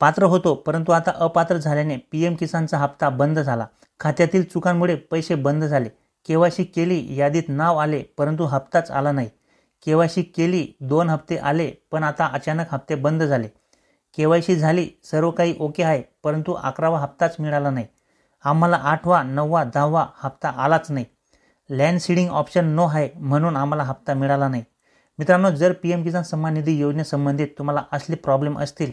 पात्र होतो परंतु आता अपात्र झाल्याने पी एम किसानचा हप्ता बंद झाला खात्यातील चुकांमुळे पैसे बंद झाले केवायसी केली यादीत नाव आले परंतु हप्ताच आला नाही केवायसी केली दोन हप्ते आले पण आता अचानक हप्ते बंद झाले केवायसी झाली सर्व काही ओके आहे परंतु अकरावा हप्ताच मिळाला नाही आम्हाला आठवा नववा दहावा हप्ता आलाच नाही लँड सीडिंग ऑप्शन नो आहे म्हणून आम्हाला हप्ता मिळाला नाही मित्रांनो जर पी एम किसान सन्मान निधी योजनेसंबंधित तुम्हाला असले प्रॉब्लेम असतील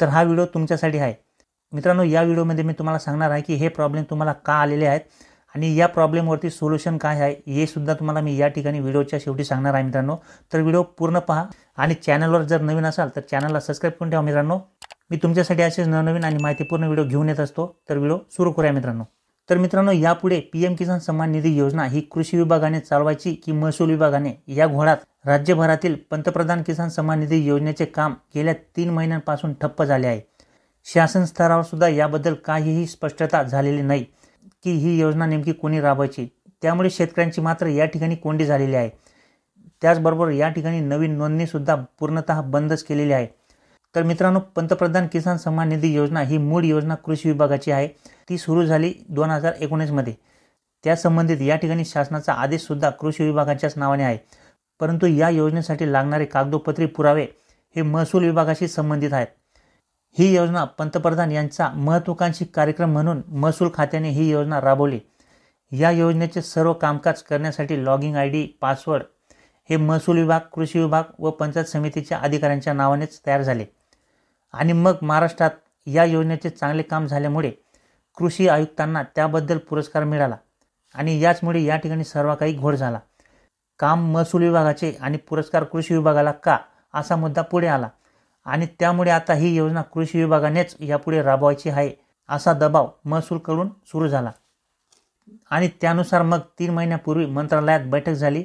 तर हा व्हिडिओ तुमच्यासाठी आहे मित्रांनो या व्हिडिओमध्ये मी तुम्हाला सांगणार आहे की हे प्रॉब्लेम तुम्हाला का आलेले आहेत आणि या प्रॉब्लेमवरती सोल्युशन काय आहे हे सुद्धा तुम्हाला मी या ठिकाणी व्हिडिओच्या शेवटी सांगणार आहे मित्रांनो तर व्हिडिओ पूर्ण पहा आणि चॅनलवर जर नवीन असाल तर चॅनलला सबस्क्राईब करून ठेवा मित्रांनो मी तुमच्यासाठी असेच नवनवीन आणि माहितीपूर्ण व्हिडिओ घेऊन येत असतो तर व्हिडिओ सुरू करूया मित्रांनो तर मित्रांनो यापुढे पी एम किसान सन्मान निधी योजना ही कृषी विभागाने चालवायची की महसूल विभागाने या घोळात राज्यभरातील पंतप्रधान किसान सन्मान निधी योजनेचे काम गेल्या तीन महिन्यांपासून ठप्प झाले आहे शासन स्तरावर सुद्धा याबद्दल काहीही स्पष्टता झालेली नाही की ही योजना नेमकी कोणी राबवायची त्यामुळे शेतकऱ्यांची मात्र या ठिकाणी कोंडी झालेली आहे त्याचबरोबर या ठिकाणी नवीन नोंदणीसुद्धा पूर्णत बंदच केलेली आहे तर मित्रांनो पंतप्रधान किसान सन्मान निधी योजना ही मूळ योजना कृषी विभागाची आहे ती सुरू झाली दोन हजार एकोणीसमध्ये त्यासंबंधित या ठिकाणी शासनाचा आदेशसुद्धा कृषी विभागाच्याच नावाने आहे परंतु या योजनेसाठी लागणारे कागदोपत्री पुरावे हे महसूल विभागाशी संबंधित आहेत ही योजना पंतप्रधान यांचा महत्त्वाकांक्षी कार्यक्रम म्हणून महसूल खात्याने ही योजना राबवली या योजनेचे सर्व कामकाज करण्यासाठी लॉगिंग आय डी पासवर्ड हे महसूल विभाग कृषी विभाग व पंचायत समितीच्या अधिकाऱ्यांच्या नावानेच तयार झाले आणि मग महाराष्ट्रात या योजनेचे चांगले काम झाल्यामुळे कृषी आयुक्तांना त्याबद्दल पुरस्कार मिळाला आणि याचमुळे या ठिकाणी सर्व काही घोड झाला काम महसूल विभागाचे आणि पुरस्कार कृषी विभागाला का असा मुद्दा पुढे आला आणि त्यामुळे आता ही योजना कृषी विभागानेच यापुढे राबवायची आहे असा दबाव महसूलकडून सुरू झाला आणि त्यानुसार मग तीन महिन्यापूर्वी मंत्रालयात बैठक झाली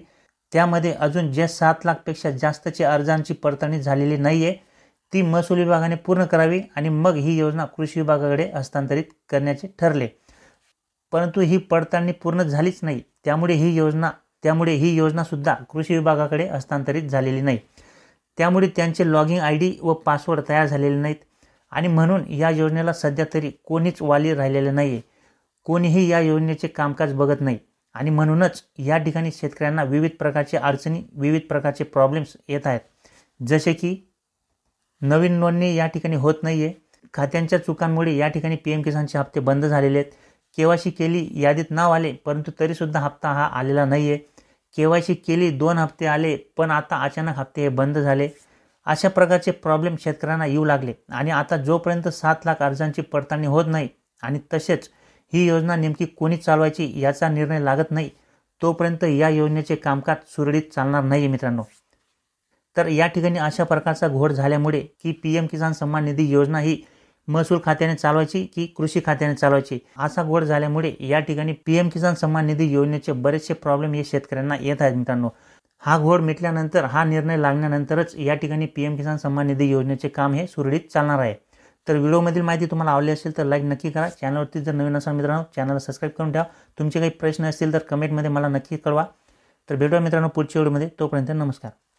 त्यामध्ये अजून जे सात लाखपेक्षा जास्तचे अर्जांची पडताळणी झालेली नाही आहे ती महसूल विभागाने पूर्ण करावी आणि मग ही योजना कृषी विभागाकडे हस्तांतरित करण्याचे ठरले परंतु ही पडताळणी पूर्ण झालीच नाही त्यामुळे ही योजना त्यामुळे ही योजनासुद्धा कृषी विभागाकडे हस्तांतरित झालेली नाही त्यामुळे त्यांचे लॉगिंग आय डी व पासवर्ड तयार झालेले नाहीत आणि म्हणून या योजनेला सध्या तरी कोणीच वाली राहिलेलं नाही आहे कोणीही या योजनेचे कामकाज बघत नाही आणि म्हणूनच या ठिकाणी शेतकऱ्यांना विविध प्रकारचे अडचणी विविध प्रकारचे प्रॉब्लेम्स येत आहेत जसे की नवीन नोंदणी या ठिकाणी होत नाही आहे खात्यांच्या चुकांमुळे या ठिकाणी पी एम किसानचे हप्ते बंद झालेले आहेत केवाशी केली यादीत नाव आले परंतु तरीसुद्धा हप्ता हा आलेला नाही आहे केवायसी केली दोन हप्ते आले पण आता अचानक हप्ते हे बंद झाले अशा प्रकारचे प्रॉब्लेम शेतकऱ्यांना येऊ लागले आणि आता जोपर्यंत सात लाख अर्जांची पडताळणी होत नाही आणि तसेच ही योजना नेमकी कोणी चालवायची याचा निर्णय लागत नाही तोपर्यंत या योजनेचे कामकाज सुरळीत चालणार नाही मित्रांनो तर या ठिकाणी अशा प्रकारचा घोड झाल्यामुळे की पी एम किसान सन्मान निधी योजना ही महसूल खात्याने चालवायची की कृषी खात्याने चालवायची असा गोड झाल्यामुळे या ठिकाणी पीएम किसान सन्मान निधी योजनेचे बरेचसे प्रॉब्लेम हे शेतकऱ्यांना येत आहेत मित्रांनो हा घोड मिटल्यानंतर हा निर्णय लागल्यानंतरच या ठिकाणी पी एम किसान सन्मान निधी योजनेचे काम हे सुरळीत चालणार आहे तर व्हिडिओमधील माहिती तुम्हाला आवडली असेल तर लाईक नक्की करा चॅनलवरती जर नवीन असाल मित्रांनो चॅनलला सबस्क्राईब करून ठेवा तुमचे काही प्रश्न असतील तर कमेंटमध्ये मला नक्की कळवा तर भेटूया मित्रांनो पुढच्या व्हिडिओमध्ये तोपर्यंत नमस्कार